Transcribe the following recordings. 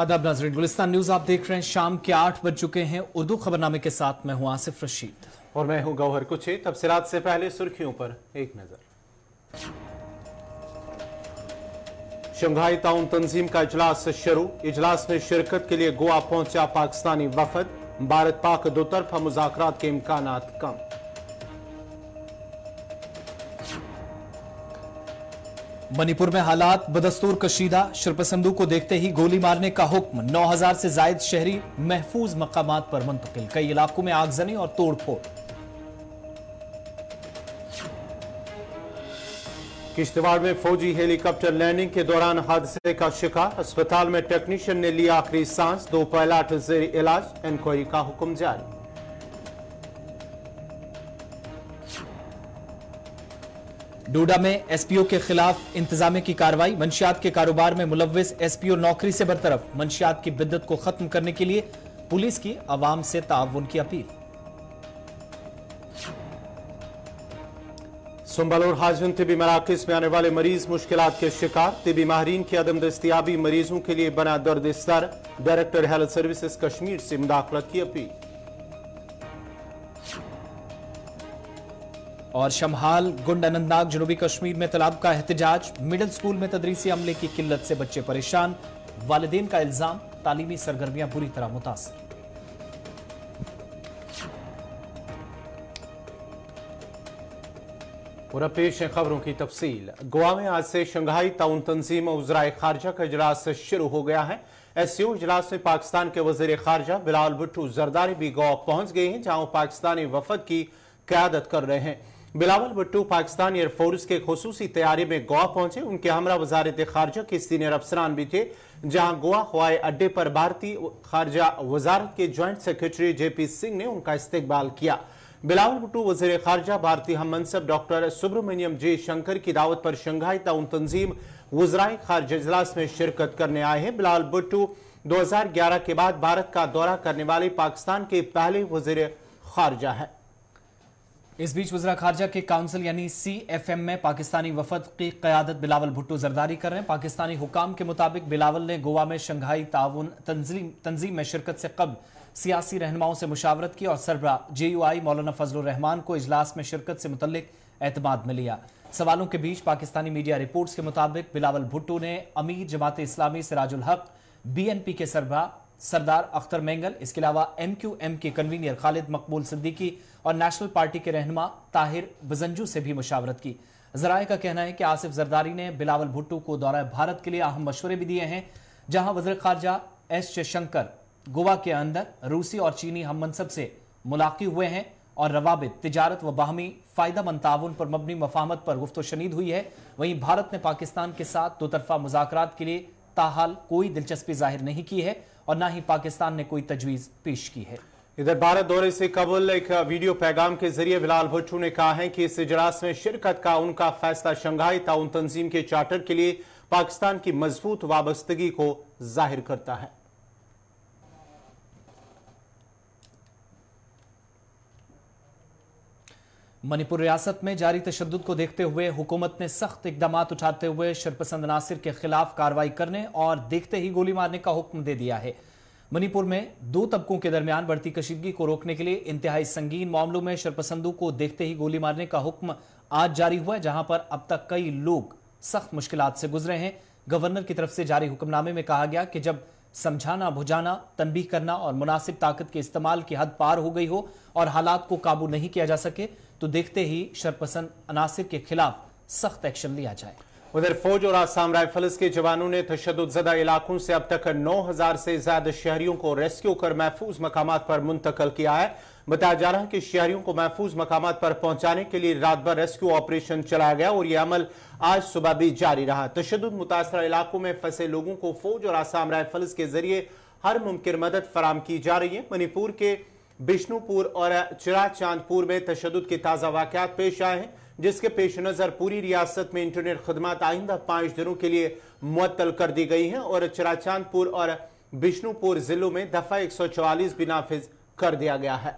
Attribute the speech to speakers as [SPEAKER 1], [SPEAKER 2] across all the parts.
[SPEAKER 1] आदाब नाजरीन गुलिस्तान न्यूज आप देख रहे हैं शाम के आठ बज चुके हैं उर्दू खबरनामे के साथ मैं हूं आसिफ रशीद और
[SPEAKER 2] मैं हूं गौहर कुछे तबसरात से पहले सुर्खियों पर एक नजर शंघाई ताउन तंजीम का इजलास शुरू इजलास में शिरकत के लिए गोवा पहुंचा पाकिस्तानी वफद भारत पाक दो तरफा मुजाकर के इम्कान कम
[SPEAKER 1] मणिपुर में हालात बदस्तूर कशीदा शिल्पसंधु को देखते ही गोली मारने का हुक्म 9000 से जायद शहरी महफूज मकाम पर मुंतकिल कई इलाकों में आगजनी और तोड़फोड़
[SPEAKER 2] किश्तवाड़ में फौजी हेलीकॉप्टर लैंडिंग के दौरान हादसे का शिकार अस्पताल में टेक्नीशियन ने लिया आखिरी सांस दो पायलट जेर इलाज इंक्वायरी का हुक्म जारी
[SPEAKER 1] डोडा में एसपीओ के खिलाफ इंतजामे की कार्रवाई मंशियात के कारोबार में मुलविस एसपीओ नौकरी से बरतरफ मंशियात की बिद्दत को खत्म करने के लिए पुलिस की आवाम
[SPEAKER 2] से ताउन की अपील संबल और हाजन तिबी मराकज में आने वाले मरीज मुश्किल के शिकार तिबी माहरीन की अदम दस्तियाबी मरीजों के लिए बना दर्द स्तर डायरेक्टर हेल्थ सर्विसेज कश्मीर से मुदाखलत की अपील
[SPEAKER 1] और शमहाल गुंड अनंतनाग जनूबी कश्मीर में तालाब का एहतजाज मिडिल स्कूल में तदरीसी अमले की किल्लत से बच्चे परेशान वालदेन का इल्जाम तालीमी सरगर्मियां बुरी तरह मुतासर
[SPEAKER 2] और अब पेश है खबरों की तफसील गोवा में आज से शंघाई ताउन तंजीम उजराए खारजा का इजलास शुरू हो गया है एस ओ इजलास में पाकिस्तान के वजीर खारजा बिलाल भुट्टू जरदारी भी गोवा पहुंच गए हैं जहां पाकिस्तानी वफद की क्यादत कर रहे हैं बिलावल भुट्टू पाकिस्तान एयरफोर्स के खसूसी तैयारी में गोवा पहुंचे उनके हमरा वजारत खारजा के सीनियर अफसरान भी थे जहां गोवा हवाई अड्डे पर भारतीय खारजा वजारत के ज्वाइंट सेक्रेटरी जेपी सिंह ने उनका इस्तेबाल किया बिलावल भुट्टू वजीर खारजा भारतीय हम मनसब डॉक्टर सुब्रमण्यम जे शंकर की दावत पर शंघाई ताउन तंजीम वजराय खारजा इजलास में शिरकत करने आए हैं बिलावल हजार ग्यारह के बाद भारत का दौरा करने वाले पाकिस्तान के पहले वजीर खारजा हैं
[SPEAKER 1] इस बीच वजरा खारजा के काउंसिल यानी सी एफ एम में पाकिस्तानी वफद की क्यादत बिलावल भुट्टो जरदारी कर रहे हैं पाकिस्तानी हुकाम के मुताबिक बिलावल ने गोवा में शंघाई ताउन तंजीम तंजीम में शिरकत से कब सियासी रहनुमाओं से मुशावरत की और सरबरा जे यू आई मौलाना फजल रहमान को इजलास में शिरकत से मुतल एतमाद में लिया सवालों के बीच पाकिस्तानी मीडिया रिपोर्ट्स के मुताबिक बिलावल भुट्टो ने अमीर जमात इस्लामी सराजुल हक पी के सरबरा सरदार अख्तर मैंगल इसके अलावा एमक्यूएम के कन्वीनियर खालिद मकबूल सिद्दीकी और नेशनल पार्टी के रहनमा ताहिर बजंजू से भी मुशावरत की जराए का कहना है कि आसिफ जरदारी ने बिलावल भुट्टो को दौरा भारत के लिए अहम मशवरे भी दिए हैं जहां वजर खारजा एस जयशंकर गोवा के अंदर रूसी और चीनी हम मनसब से मुलाकी हुए हैं और रवाबित तजारत व बाहमी मंद ताउन पर मबनी मफाहमत पर गुफ्त शनीद हुई है वहीं भारत ने पाकिस्तान के साथ दो तरफा मुजाकर के लिए ताहाल कोई दिलचस्पी जाहिर नहीं की है और ना ही पाकिस्तान ने कोई तजवीज पेश की है
[SPEAKER 2] इधर भारत दौरे से कबल एक वीडियो पैगाम के जरिए बिलाल भुट्टू ने कहा है कि इस इजलास में शिरकत का उनका फैसला शंघाई ताउन तंजीम के चार्टर के लिए पाकिस्तान की मजबूत वाबस्तगी को जाहिर करता है मणिपुर रियासत में जारी
[SPEAKER 1] तशद को देखते हुए हुकूमत ने सख्त इकदाम उठाते हुए शरपसंद नासिर के खिलाफ कार्रवाई करने और देखते ही गोली मारने का हुक्म दे दिया है मणिपुर में दो तबकों के दरमियान बढ़ती कशीदगी को रोकने के लिए इंतहाई संगीन मामलों में शरपसंदों को देखते ही गोली मारने का हुक्म आज जारी हुआ है जहां पर अब तक कई लोग सख्त मुश्किल से गुजरे हैं गवर्नर की तरफ से जारी हुक्मनामे में कहा गया कि जब समझाना बुझाना तनबीह करना और मुनासिब ताकत के इस्तेमाल की हद पार हो गई हो और हालात को काबू नहीं किया जा सके तो देखते ही शरपसंद अनासिर के खिलाफ सख्त एक्शन लिया जाए
[SPEAKER 2] उधर फौज और आसाम राइफल्स के जवानों ने तशददा इलाकों से अब तक 9000 से ज्यादा शहरियों को रेस्क्यू कर महफूज मकाम पर मुंतकल किया है बताया जा रहा है कि शहरियों को महफूज मकाम पर पहुंचाने के लिए रात भर रेस्क्यू ऑपरेशन चलाया गया और यह अमल आज सुबह भी जारी रहा तशद मुतासर इलाकों में फंसे लोगों को फौज और आसाम राइफल्स के जरिए हर मुमकिन मदद फराम की जा रही है मणिपुर के बिश्नुपुर और चिरा चांदपुर में तशद के ताज़ा वाकत पेश आए हैं जिसके पेश नज़र पूरी रियासत में इंटरनेट खदमात आइंदा पाँच दिनों के लिए मुअत्तल कर दी गई हैं और चिरा चांदपुर और बिष्णुपुर जिलों में दफ़ा एक सौ चवालीस भी नाफिज कर दिया गया है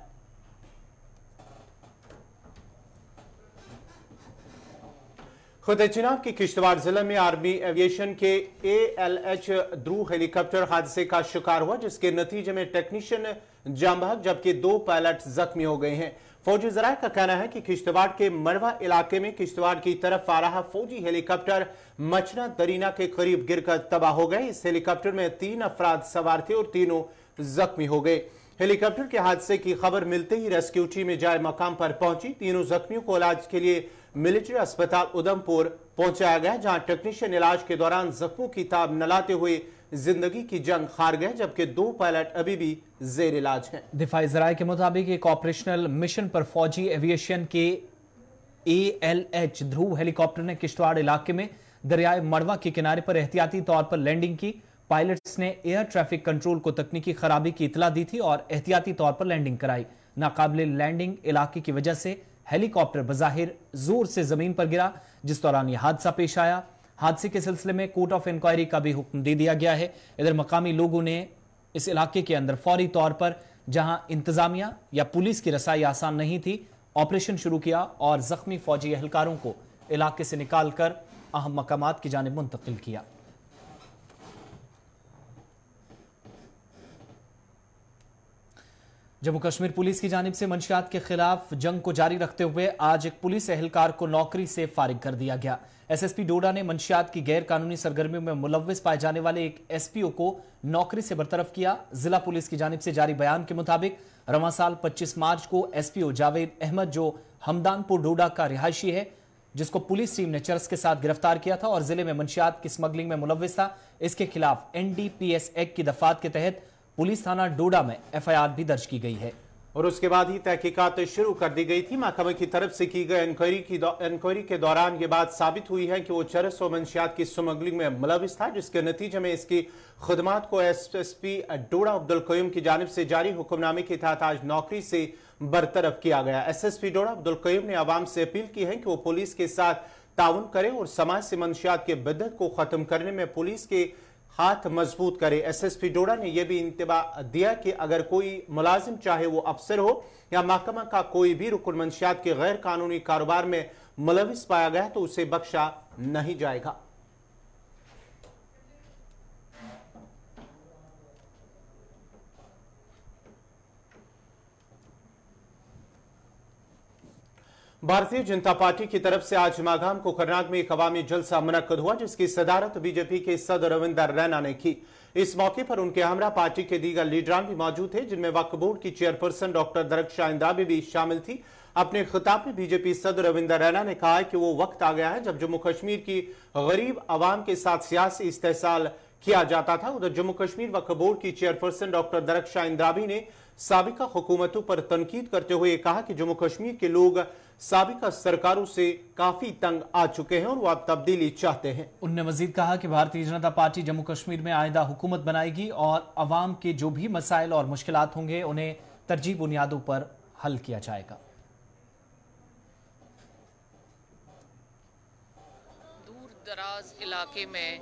[SPEAKER 2] खुद चिनाब के किश्तवाड़ जिले में आर्मी एविएशन के A L H Dhruv helicopter हादसे का शिकार हुआ जिसके नतीजे में टेक्नीशियन जाम भाग जबकि दो पायलट जख्मी हो गए हैं फौजी जराये का कहना है कि किश्तवाड़ के मरवा इलाके में किश्तवाड़ की तरफ आ रहा फौजी हेलीकॉप्टर मचना दरीना के करीब गिरकर तबाह हो गए इस हेलीकॉप्टर में तीन अफराद सवार थे और तीनों जख्मी हो गए हेलीकॉप्टर के हादसे की खबर मिलते ही रेस्क्यू टीम जाए मकाम पर पहुंची तीनों जख्मियों को इलाज के लिए मिलिट्री अस्पताल उधमपुर पहुंचाया गया जहां टेक्नीशियन इलाज के दौरान जख्मों की ताब नलाते हुए जिंदगी की जंग हार गए जबकि दो पायलट अभी भी जेर इलाज हैं।
[SPEAKER 1] दिफाई जराये के मुताबिक एक ऑपरेशनल मिशन पर फौजी एविएशन के A L H Dhruv helicopter ने किश्तवाड़ इलाके में दरियाए मड़वा के किनारे पर एहतियाती तौर पर लैंडिंग की पायलट्स ने एयर ट्रैफिक कंट्रोल को तकनीकी खराबी की इतला दी थी और एहतियाती तौर पर लैंडिंग कराई नाकाबले लैंडिंग इलाके की वजह से हेलीकॉप्टर बजाहिर जोर से जमीन पर गिरा जिस दौरान यह हादसा पेश आया हादसे के सिलसिले में कोर्ट ऑफ इंक्वायरी का भी हुक्म दे दिया गया है इधर मकामी लोगों ने इस इलाके के अंदर फौरी तौर पर जहां इंतजामिया या पुलिस की रसाई आसान नहीं थी ऑपरेशन शुरू किया और जख्मी फौजी एहलकारों को इलाके से निकालकर अहम मकाम की जानब मुंतकिल किया जम्मू कश्मीर पुलिस की जानब से मंशियात के खिलाफ जंग को जारी रखते हुए आज एक पुलिस एहलकार को नौकरी से फारिग कर दिया गया एसएसपी डोडा ने मंशियात की गैर कानूनी सरगर्मियों में मुलविस पाए जाने वाले एक एसपीओ को नौकरी से बरतरफ किया जिला पुलिस की जानब से जारी बयान के मुताबिक रवा साल पच्चीस मार्च को एसपीओ जावेद अहमद जो हमदानपुर डोडा का रिहायशी है जिसको पुलिस टीम ने चरस के साथ गिरफ्तार किया था और जिले में मंशियात की स्मगलिंग में मुलविस था इसके खिलाफ एनडीपीएस एक्ट की दफात के तहत पुलिस थाना डोडा में एफआईआर भी दर्ज की गई
[SPEAKER 2] है और उसके बाद ही तहकीकात शुरू कर दी गई थी महकमे की तरफ से की गई इंक्वायरी की इंक्वायरी के दौरान ये बात साबित हुई है कि वो चरस और मंशियात की स्मगलिंग में मुलविस था जिसके नतीजे में इसकी खदमात को S S P Doda Abdul Qayoom की जानब से जारी हुक्मनामे के तहत आज नौकरी से बरतरफ किया गया S S P Doda Abdul Qayoom ने आवाम से अपील की है कि वो पुलिस के साथ ताउन करें और समाज से मंशियात के बिदत को ख़त्म करने में पुलिस के हाथ मजबूत करे एसएसपी डोडा ने यह भी इंतबा दिया कि अगर कोई मुलाजिम चाहे वो अफसर हो या महकमा का कोई भी रुकन मंशियात के गैर कानूनी कारोबार में मुलविस पाया गया तो उसे बख्शा नहीं जाएगा भारतीय जनता पार्टी की तरफ से आज माघाम को करनाग में एक अवामी जलसा मुनद हुआ जिसकी सदारत बीजेपी के सदर रविंदर रैना ने की इस मौके पर उनके हमरा पार्टी के दीगर लीडरान भी मौजूद थे जिनमें वक्फ बोर्ड की चेयरपर्सन डॉक्टर दरक्षा इंदाबी भी शामिल थी अपने खिताब में बीजेपी सदर रविंदर रैना ने कहा कि वो वक्त आ गया है जब जम्मू कश्मीर की गरीब आवाम के साथ सियासी इस्तेसाल किया जाता था उधर जम्मू कश्मीर वक्फ बोर्ड की चेयरपर्सन डॉक्टर दरक्षा इंद्राबी ने सबका हुकूमतों पर तनकीद करते हुए कहा कि जम्मू कश्मीर के लोग सबका सरकारों से काफी तंग आ चुके हैं और वो अब तब्दीली चाहते हैं
[SPEAKER 1] उनने मजीद कहा कि भारतीय जनता पार्टी जम्मू कश्मीर में आयदा हुकूमत बनाएगी और अवाम के जो भी मसाइल और मुश्किल होंगे उन्हें तरजीह बुनियादों पर हल किया जाएगा
[SPEAKER 3] दूर दराज इलाके में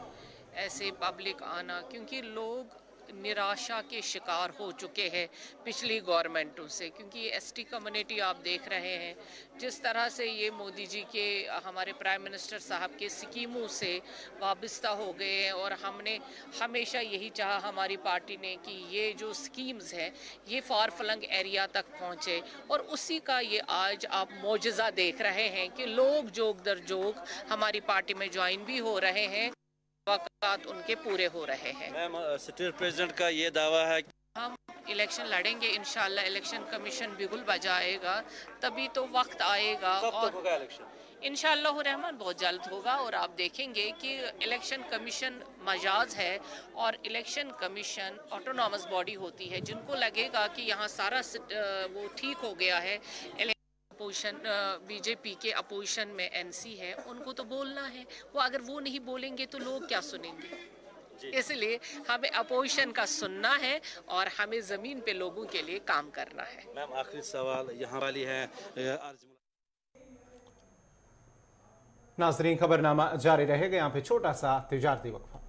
[SPEAKER 3] ऐसे पब्लिक आना क्योंकि लोग निराशा के शिकार हो चुके हैं पिछली गवर्नमेंटों से क्योंकि एसटी कम्युनिटी आप देख रहे हैं जिस तरह से ये मोदी जी के हमारे प्राइम मिनिस्टर साहब के स्कीमों से वाबस्ता हो गए हैं और हमने हमेशा यही चाहा हमारी पार्टी ने कि ये जो स्कीम्स हैं ये फार फ्लंग एरिया तक पहुँचे और उसी का ये आज आप मुजज़ा देख रहे हैं कि लोग जोग दर जोग हमारी पार्टी में ज्वाइन भी हो रहे हैं उनके पूरे हो रहे हैं
[SPEAKER 2] मैम प्रेसिडेंट का ये दावा है
[SPEAKER 3] हम इलेक्शन लड़ेंगे इन इलेक्शन कमीशन बिगुल बजाएगा तभी तो वक्त आएगा और इन बहुत जल्द होगा और आप देखेंगे कि इलेक्शन कमीशन मजाज है और इलेक्शन कमीशन ऑटोनॉमस बॉडी होती है जिनको लगेगा कि यहाँ सारा वो ठीक हो गया है अपोजिशन बीजेपी के अपोजिशन में एनसी है उनको तो बोलना है वो अगर वो नहीं बोलेंगे तो लोग क्या सुनेंगे इसलिए हमें अपोजिशन का सुनना है और हमें ज़मीन पे लोगों के लिए काम करना है
[SPEAKER 2] मैम आखिरी सवाल यहाँ वाली है नाजरीन खबरनामा जारी रहेगा यहाँ पे छोटा सा तजारती वक्फा